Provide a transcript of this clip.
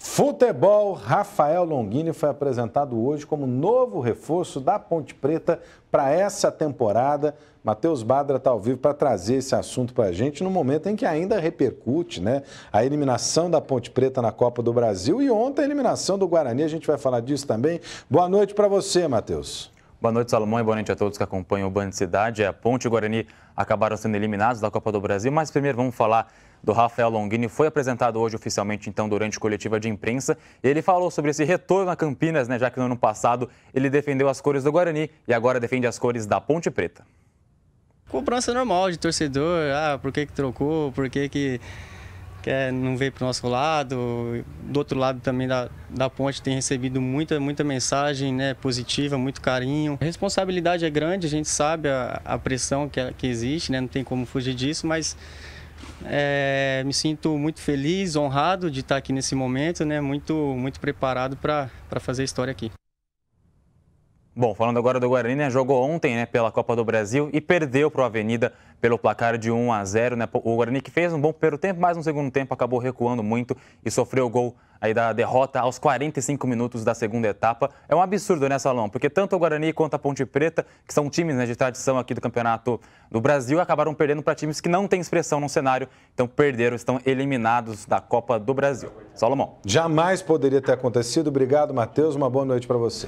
Futebol, Rafael Longini foi apresentado hoje como novo reforço da Ponte Preta para essa temporada. Matheus Badra está ao vivo para trazer esse assunto para a gente no momento em que ainda repercute né, a eliminação da Ponte Preta na Copa do Brasil e ontem a eliminação do Guarani. A gente vai falar disso também. Boa noite para você, Matheus. Boa noite, Salomão, e boa noite a todos que acompanham o Band Cidade. É, a Ponte e o Guarani acabaram sendo eliminados da Copa do Brasil, mas primeiro vamos falar do Rafael Longini foi apresentado hoje oficialmente, então, durante coletiva de imprensa. Ele falou sobre esse retorno a Campinas, né, já que no ano passado ele defendeu as cores do Guarani e agora defende as cores da Ponte Preta. Cobrança normal de torcedor, ah, por que, que trocou, por que, que quer, não veio para o nosso lado. Do outro lado também da, da ponte tem recebido muita, muita mensagem né, positiva, muito carinho. A responsabilidade é grande, a gente sabe a, a pressão que, que existe, né, não tem como fugir disso, mas é, me sinto muito feliz, honrado de estar aqui nesse momento, né? Muito, muito preparado para fazer história aqui. Bom, falando agora do Guarani, né? jogou ontem né, pela Copa do Brasil e perdeu para o Avenida pelo placar de 1 a 0. Né? O Guarani que fez um bom primeiro tempo, mas no segundo tempo acabou recuando muito e sofreu o gol aí da derrota aos 45 minutos da segunda etapa. É um absurdo, né, Salão? Porque tanto o Guarani quanto a Ponte Preta, que são times né, de tradição aqui do Campeonato do Brasil, acabaram perdendo para times que não têm expressão no cenário. Então, perderam, estão eliminados da Copa do Brasil. Salomão. Jamais poderia ter acontecido. Obrigado, Matheus. Uma boa noite para você.